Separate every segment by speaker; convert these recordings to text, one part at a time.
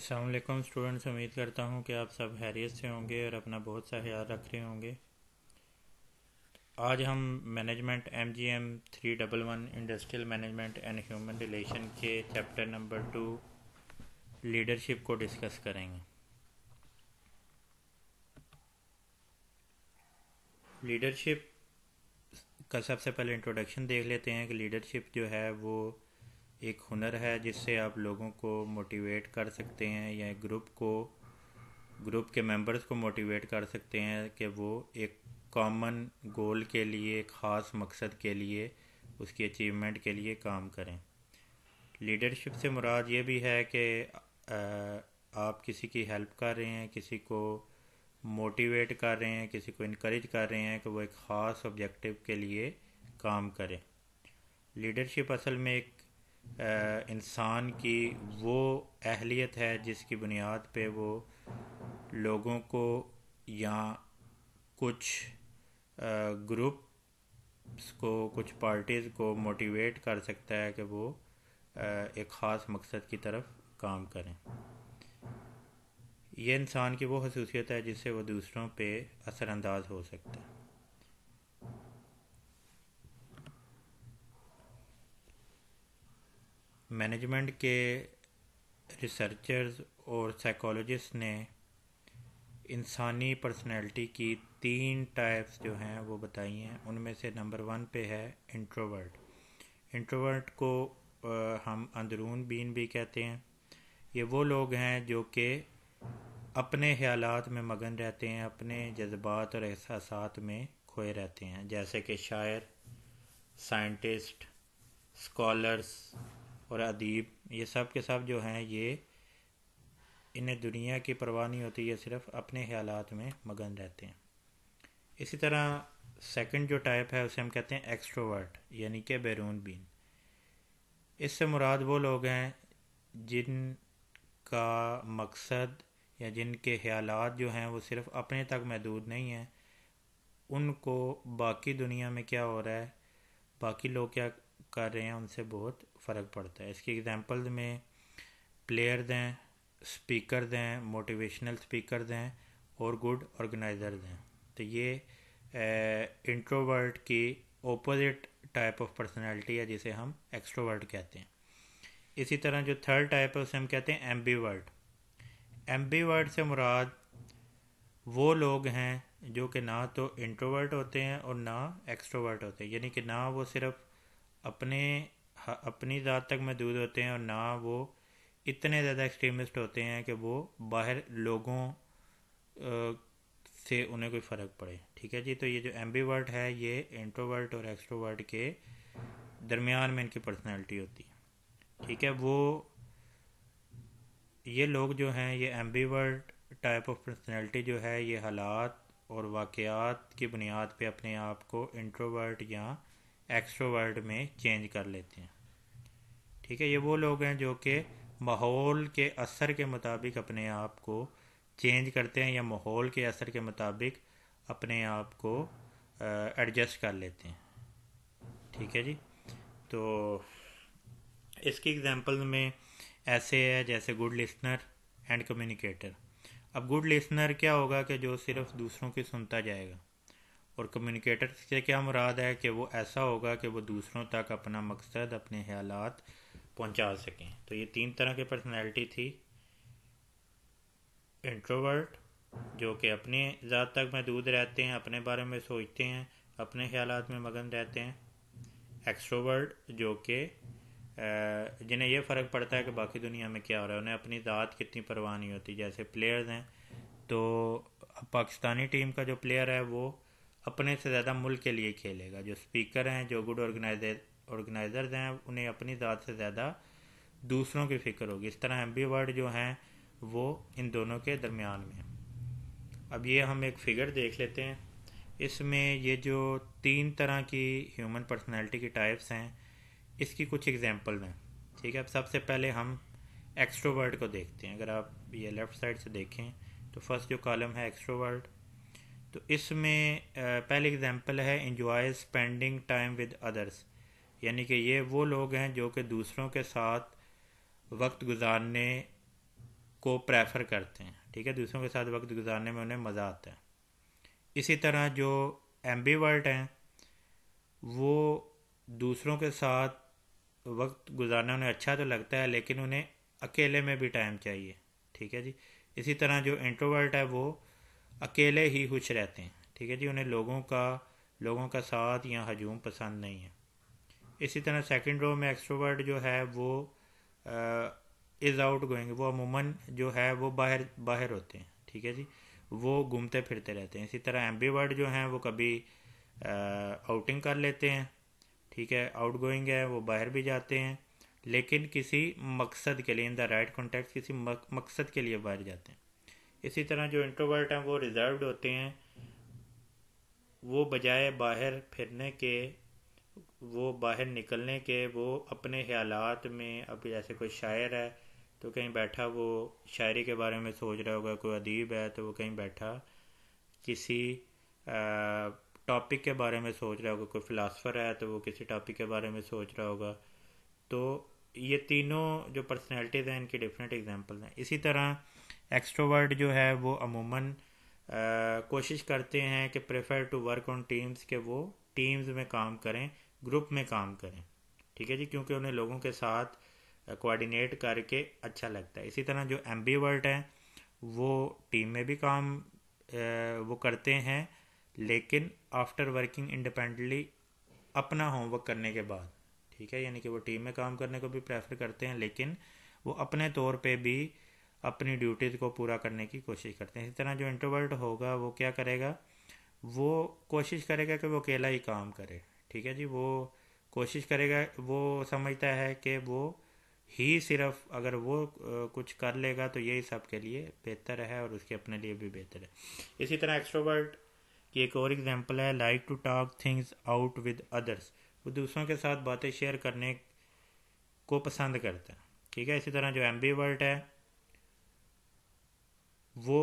Speaker 1: असलकम स्टूडेंट्स उम्मीद करता हूँ कि आप सब हैरियत से होंगे और अपना बहुत सा ख्याल रख रहे होंगे आज हम management M G M three double one industrial management and human relation के चैप्टर नंबर टू लीडरशिप को डिस्कस करेंगे लीडरशिप का सबसे पहले इंट्रोडक्शन देख लेते हैं कि लीडरशिप जो है वो एक हुनर है जिससे आप लोगों को मोटिवेट कर सकते हैं या ग्रुप को ग्रुप के मेंबर्स को मोटिवेट कर सकते हैं कि वो एक कॉमन गोल के लिए ख़ास मकसद के लिए उसकी अचीवमेंट के लिए काम करें लीडरशिप से मुराद ये भी है कि आप किसी की हेल्प कर रहे हैं किसी को मोटिवेट कर रहे हैं किसी को इनक्रेज कर रहे हैं कि वो एक ख़ास ऑब्जेक्टिव के लिए काम करें लीडरशिप असल में एक इंसान की वो अहलियत है जिसकी बुनियाद पे वो लोगों को या कुछ ग्रुप को कुछ पार्टीज़ को मोटिवेट कर सकता है कि वो एक ख़ास मकसद की तरफ काम करें यह इंसान की वो खसूसियत है जिससे वो दूसरों पे असरानंदाज हो सकता है मैनेजमेंट के रिसर्चर्स और साइकोलॉजिस्ट ने इंसानी पर्सनैलिटी की तीन टाइप्स जो हैं वो बताई हैं उनमें से नंबर वन पे है इंट्रोवर्ट इंट्रोवर्ट को हम अंदरून बीन भी कहते हैं ये वो लोग हैं जो कि अपने ख्याल में मगन रहते हैं अपने जज्बात और एहसास में खोए रहते हैं जैसे कि शायर साइंटिस्ट स्कॉलर्स और अदीब ये सब के सब जो हैं ये इन्हें दुनिया की परवाह नहीं होती ये सिर्फ अपने ख्यालात में मगन रहते हैं इसी तरह सेकंड जो टाइप है उसे हम कहते हैं एक्स्ट्रोवर्ट यानी कि बैरून बीन इससे मुराद वो लोग हैं जिन का मकसद या जिनके ख्याल जो हैं वो सिर्फ अपने तक महदूद नहीं हैं उनको बाकी दुनिया में क्या हो रहा है बाकी लोग क्या कर रहे हैं उनसे बहुत फ़र्क पड़ता है इसकी एग्ज़ाम्पल में प्लेयर दें स्पीकर दें मोटिवेशनल स्पीकर दें और गुड ऑर्गेनाइज़र दें तो ये इंट्रोवर्ट की ओपोजिट टाइप ऑफ पर्सनैलिटी है जिसे हम एक्सट्रोवर्ट कहते हैं इसी तरह जो थर्ड टाइप है उसे हम कहते हैं वर्ड एम्बीवर्ट वर्ड से मुराद वो लोग हैं जो कि ना तो इंट्रोवर्ट होते हैं और ना एक्सट्रोवर्ट होते हैं यानी कि ना वो सिर्फ अपने अपनी ज़ात तक महदूद होते हैं और ना वो इतने ज़्यादा एक्सट्रीमिस्ट होते हैं कि वो बाहर लोगों से उन्हें कोई फ़र्क पड़े ठीक है जी तो ये जो एम्बीवर्ट है ये इंट्रोवर्ट और एक्सट्रोवर्ट के दरमियान में इनकी पर्सनैलिटी होती है ठीक है वो ये लोग जो हैं ये एम्बीवर्ट टाइप ऑफ पर्सनैलिटी जो है ये हालात और वाक़ात की बुनियाद पे अपने आप को इंट्रोवर्ट या एक्सट्रोवर्ट में चेंज कर लेते हैं ठीक है ये वो लोग हैं जो कि माहौल के असर के मुताबिक अपने आप को चेंज करते हैं या माहौल के असर के मुताबिक अपने आप को एडजस्ट कर लेते हैं ठीक है जी तो इसकी एग्जांपल में ऐसे है जैसे गुड लिसनर एंड कम्युनिकेटर अब गुड लिसनर क्या होगा कि जो सिर्फ दूसरों की सुनता जाएगा और कम्युनिकेटर से क्या मुराद है कि वो ऐसा होगा कि वो दूसरों तक अपना मकसद अपने ख्यालात पहुंचा सकें तो ये तीन तरह की पर्सनैलिटी थी इंट्रोवर्ट जो कि अपने ज़ात तक महदूद रहते हैं अपने बारे में सोचते हैं अपने ख्याल में मगन रहते हैं एक्सट्रोवर्ट जो कि जिन्हें यह फ़र्क पड़ता है कि बाकी दुनिया में क्या हो रहा है उन्हें अपनी ज़ात कितनी परवाह नहीं होती जैसे प्लेयर्स हैं तो पाकिस्तानी टीम का जो प्लेयर है वो अपने से ज़्यादा मुल्क के लिए खेलेगा जो स्पीकर हैं जो गुड ऑर्गेनाइजर ऑर्गेनाइजर्स हैं उन्हें अपनी ज़ात से ज़्यादा दूसरों की फिक्र होगी इस तरह एम बी वर्ड जो हैं वो इन दोनों के दरमियान में अब ये हम एक फिगर देख लेते हैं इसमें ये जो तीन तरह की ह्यूमन पर्सनैलिटी की टाइप्स हैं इसकी कुछ एग्जाम्पल हैं ठीक है अब सबसे पहले हम एक्स्ट्रोवर्ड को देखते हैं अगर आप ये लेफ़्ट साइड से देखें तो फर्स्ट जो कॉलम है एक्स्ट्रोवर्ड तो इसमें पहले एग्जांपल है enjoy spending time with others यानी कि ये वो लोग हैं जो कि दूसरों के साथ वक्त गुजारने को प्रेफर करते हैं ठीक है दूसरों के साथ वक्त गुजारने में उन्हें मज़ा आता है इसी तरह जो एम्बीवर्ट हैं वो दूसरों के साथ वक्त गुजारना उन्हें अच्छा तो लगता है लेकिन उन्हें अकेले में भी टाइम चाहिए ठीक है जी इसी तरह जो इंट्रोवर्ट है वो अकेले ही खुश रहते हैं ठीक है जी उन्हें लोगों का लोगों का साथ या हजूम पसंद नहीं है इसी तरह सेकेंड रो में एक्सट्रोवर्ट जो है वो इज़ आउट गोइंग वो अमूमन जो है वो बाहर बाहर होते हैं ठीक है जी वो घूमते फिरते रहते हैं इसी तरह एम्बीवर्ड जो हैं वो कभी आ, आउटिंग कर लेते हैं ठीक है आउट गोइंग है वो बाहर भी जाते हैं लेकिन किसी मकसद के लिए इन द राइट कॉन्टेक्ट किसी मक, मकसद के लिए बाहर जाते हैं इसी तरह जो इंट्रोवर्ट हैं वो रिज़र्व होते हैं वो बजाय बाहर फिरने के वो बाहर निकलने के वो अपने ख्यालात में अब जैसे कोई शायर है तो कहीं बैठा वो शायरी के बारे में सोच रहा होगा कोई अदीब है तो वो कहीं बैठा किसी टॉपिक के बारे में सोच रहा होगा कोई फ़िलासफ़र है तो वो किसी टॉपिक के बारे में सोच रहा होगा तो ये तीनों जो पर्सनैलिटीज़ हैं इनकी डिफरेंट एग्ज़ाम्पल हैं इसी तरह एक्सट्रोवर्ट जो है वो अमूमन कोशिश करते हैं कि prefer to work on teams के वो टीम्स में काम करें ग्रुप में काम करें ठीक है जी क्योंकि उन्हें लोगों के साथ कोऑर्डिनेट करके अच्छा लगता है इसी तरह जो एम बी वर्ड हैं वो टीम में भी काम वो करते हैं लेकिन आफ्टर वर्किंग इंडिपेंडेंटली अपना होमवर्क करने के बाद ठीक है यानी कि वो टीम में काम करने को भी प्रेफर करते हैं लेकिन वो अपने तौर पे भी अपनी ड्यूटीज़ को पूरा करने की कोशिश करते हैं इसी तरह जो इंट्रोवर्ट होगा वो क्या करेगा वो कोशिश करेगा कि वो अकेला ही काम करे ठीक है जी वो कोशिश करेगा वो समझता है कि वो ही सिर्फ अगर वो कुछ कर लेगा तो यही सब के लिए बेहतर है और उसके अपने लिए भी बेहतर है इसी तरह एक्स्ट्रोवर्ट की एक और एग्जांपल है like to talk things out with others वो दूसरों के साथ बातें शेयर करने को पसंद करता है ठीक है इसी तरह जो एम्बीवर्ट है वो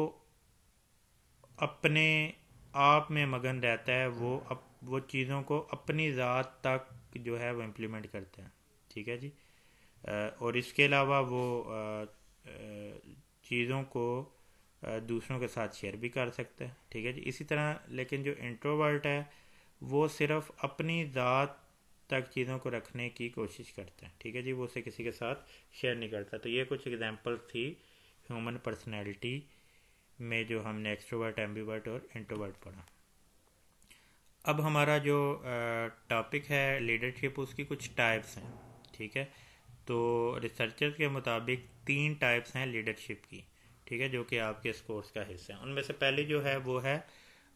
Speaker 1: अपने आप में मगन रहता है वो अप, वो चीज़ों को अपनी ज़ात तक जो है वो इम्प्लीमेंट करता है ठीक है जी और इसके अलावा वो चीज़ों को दूसरों के साथ शेयर भी कर सकते हैं ठीक है जी इसी तरह लेकिन जो इंट्रोवर्ट है वो सिर्फ अपनी ज़ात तक चीज़ों को रखने की कोशिश करते हैं ठीक है जी वो उसे किसी के साथ शेयर नहीं करता तो ये कुछ एग्जांपल थी ह्यूमन पर्सनैलिटी में जो हमने एक्सट्रोवर्ट एम्बीवर्ट और इंट्रोवर्ट पढ़ा अब हमारा जो टॉपिक है लीडरशिप उसकी कुछ टाइप्स हैं ठीक है तो रिसर्चर्स के मुताबिक तीन टाइप्स हैं लीडरशिप की ठीक है जो कि आपके इस कोर्स का हिस्सा है उनमें से पहले जो है वो है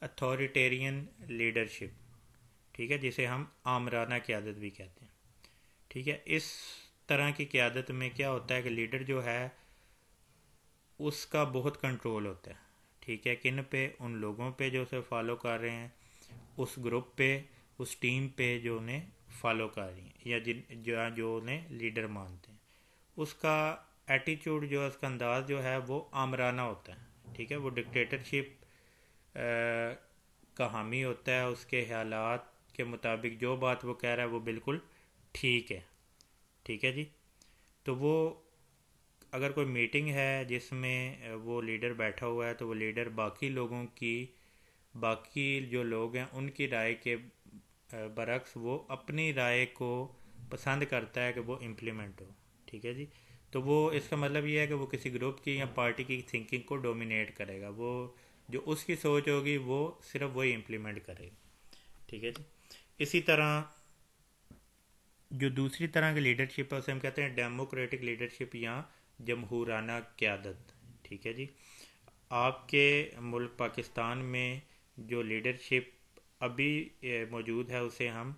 Speaker 1: अथॉरिटेरियन लीडरशिप ठीक है जिसे हम आमराना क्यादत भी कहते हैं ठीक है इस तरह की क्यादत में क्या होता है कि लीडर जो है उसका बहुत कंट्रोल होता है ठीक है किन पे उन लोगों पे जो उसे फॉलो कर रहे हैं उस ग्रुप पे उस टीम पे जो उन्हें फॉलो कर रही हैं या जिन जो जो उन्हें लीडर मानते हैं उसका एटीट्यूड जो है उसका अंदाज जो है वो आमराना होता है ठीक है वो डिक्टेटरशिप का हामी होता है उसके हालात के मुताबिक जो बात वो कह रहा है वो बिल्कुल ठीक है ठीक है जी तो वो अगर कोई मीटिंग है जिसमें वो लीडर बैठा हुआ है तो वो लीडर बाकी लोगों की बाकी जो लोग हैं उनकी राय के बरक्स वो अपनी राय को पसंद करता है कि वो इम्प्लीमेंट हो ठीक है जी तो वो इसका मतलब ये है कि वो किसी ग्रुप की या पार्टी की थिंकिंग को डोमिनेट करेगा वो जो उसकी सोच होगी वो सिर्फ वही इम्प्लीमेंट करेगा ठीक है जी इसी तरह जो दूसरी तरह की लीडरशिप है उसे हम कहते हैं डेमोक्रेटिक लीडरशिप या जमहूराना क्यादत ठीक है जी आपके मुल्क पाकिस्तान में जो लीडरशिप अभी मौजूद है उसे हम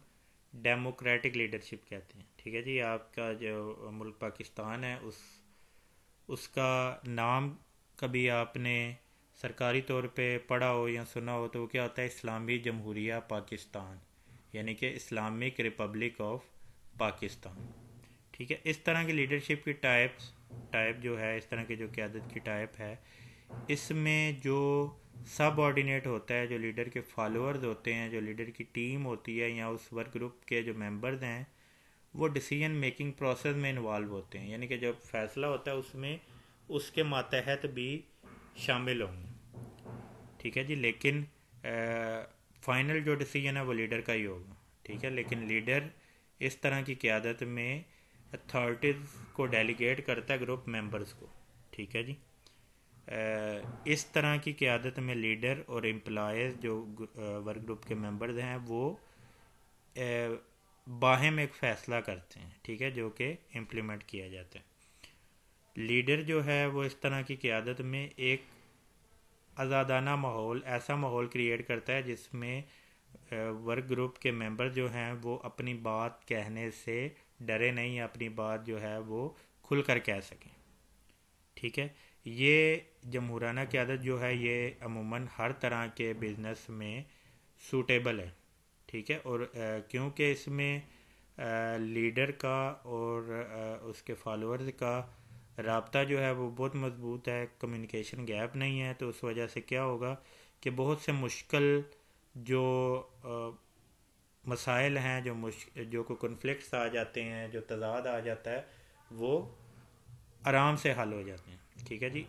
Speaker 1: डेमोक्रेटिक लीडरशिप कहते हैं ठीक है जी आपका जो मुल्क पाकिस्तान है उस उसका नाम कभी आपने सरकारी तौर पे पढ़ा हो या सुना हो तो वो क्या होता है इस्लामी जमहूरिया पाकिस्तान यानी कि इस्लामिक रिपब्लिक ऑफ पाकिस्तान ठीक है इस तरह की लीडरशिप की टाइप्स टाइप जो है इस तरह के जो क्यादत की टाइप है इसमें जो सब ऑर्डिनेट होता है जो लीडर के फॉलोअर्स होते हैं जो लीडर की टीम होती है या उस वर्क ग्रुप के जो मेंबर्स हैं वो डिसीजन मेकिंग प्रोसेस में इन्वॉल्व होते हैं यानी कि जब फैसला होता है उसमें उसके मातहत भी शामिल होंगे ठीक है जी लेकिन फाइनल जो डिसीजन है वो लीडर का ही होगा ठीक है लेकिन लीडर इस तरह की क्यादत में अथॉरिटीज़ को डेलीगेट करता है ग्रुप मेंबर्स को ठीक है जी इस तरह की क्यादत में लीडर और एम्प्लॉयज़ जो वर्क ग्रुप के मेंबर्स हैं वो बाहम एक फ़ैसला करते हैं ठीक है जो कि इम्प्लीमेंट किया जाता है लीडर जो है वो इस तरह की क्यादत में एक आज़ादाना माहौल ऐसा माहौल क्रिएट करता है जिसमें वर्क ग्रुप के मेंबर जो हैं वो अपनी बात कहने से डरे नहीं अपनी बात जो है वो खुल कर कह सकें ठीक है ये जमहूराना क्यादत जो है ये अमूमन हर तरह के बिज़नेस में सूटेबल है ठीक है और क्योंकि इसमें लीडर का और उसके फॉलोअर्स का रबता जो है वो बहुत मज़बूत है कम्युनिकेशन गैप नहीं है तो उस वजह से क्या होगा कि बहुत से मुश्किल जो आ, मसाइल हैं जो मुश जो कोई कन्फ्लिक्ट आ जाते हैं जो तजाद आ जाता है वो आराम से हल हो जाते हैं ठीक है जी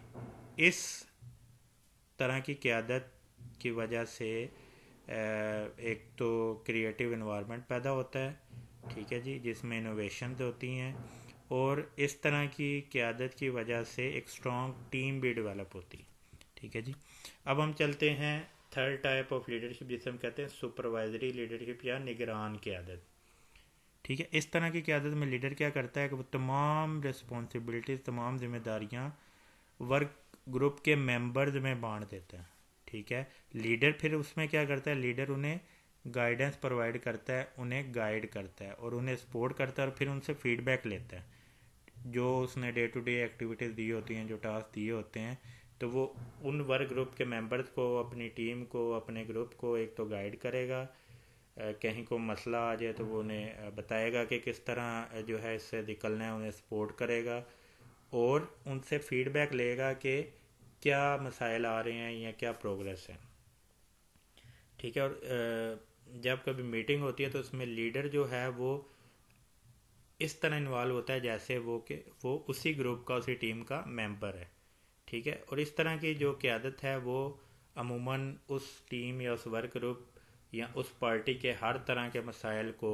Speaker 1: इस तरह की क्यादत की वजह से एक तो क्रिएटिव इन्वामेंट पैदा होता है ठीक है जी जिसमें इनोवेशन होती हैं और इस तरह की क्यादत की वजह से एक स्ट्रॉन्ग टीम भी डेवलप होती है ठीक है जी अब हम चलते हैं थर्ड टाइप ऑफ लीडरशिप जिसे हम कहते हैं सुपरवाइजरी लीडरशिप या निगरान क्यादत ठीक है इस तरह की क्यादत में लीडर क्या करता है कि वो तमाम रिस्पॉन्सिबिलिटीज़ तमाम जिम्मेदारियाँ वर्क ग्रुप के मेंबर्स में बांट देता है ठीक है लीडर फिर उसमें क्या करता है लीडर उन्हें गाइडेंस प्रोवाइड करता है उन्हें गाइड करता है और उन्हें सपोर्ट करता है और फिर उनसे फीडबैक लेता है जो उसने डे टू डे एक्टिविटीज़ दी होती हैं जो टास्क दिए होते हैं तो वो उन वर्क ग्रुप के मेंबर्स को अपनी टीम को अपने ग्रुप को एक तो गाइड करेगा कहीं को मसला आ जाए तो वो उन्हें बताएगा कि किस तरह जो है इससे निकलना है उन्हें सपोर्ट करेगा और उनसे फीडबैक लेगा कि क्या मसाइल आ रहे हैं या क्या प्रोग्रेस है ठीक है और जब कभी मीटिंग होती है तो उसमें लीडर जो है वो इस तरह इन्वॉल्व होता है जैसे वो कि वो उसी ग्रुप का उसी टीम का मेंबर है ठीक है और इस तरह की जो क्यादत है वो अमूमन उस टीम या उस वर्क ग्रुप या उस पार्टी के हर तरह के मसाइल को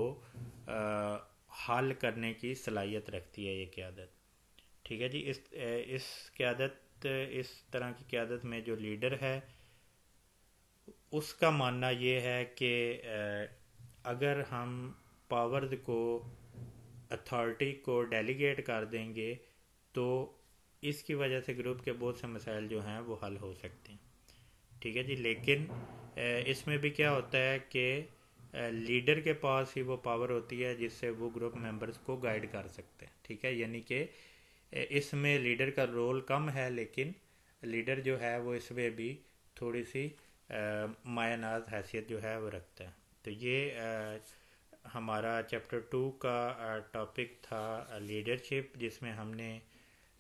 Speaker 1: आ, हल करने की सलाहियत रखती है ये क्यादत ठीक है जी इस इस क्यादत इस तरह की क्यादत में जो लीडर है उसका मानना ये है कि अगर हम पावर्ड को अथॉरिटी को डेलीगेट कर देंगे तो इसकी वजह से ग्रुप के बहुत से मसाइल जो हैं वो हल हो सकते हैं ठीक है जी लेकिन इसमें भी क्या होता है कि लीडर के पास ही वो पावर होती है जिससे वो ग्रुप मेंबर्स को गाइड कर सकते हैं ठीक है यानी कि इसमें लीडर का रोल कम है लेकिन लीडर जो है वो इसमें भी थोड़ी सी मायानाज हैसियत जो है वो रखता है तो ये हमारा चैप्टर टू का टॉपिक था लीडरशिप जिसमें हमने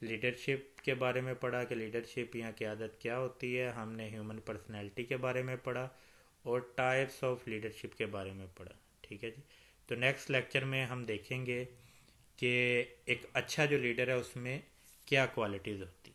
Speaker 1: लीडरशिप के बारे में पढ़ा कि लीडरशिप या क्यादत क्या होती है हमने ह्यूमन पर्सनैलिटी के बारे में पढ़ा और टाइप्स ऑफ लीडरशिप के बारे में पढ़ा ठीक है जी तो नेक्स्ट लेक्चर में हम देखेंगे कि एक अच्छा जो लीडर है उसमें क्या क्वालिटीज़ होती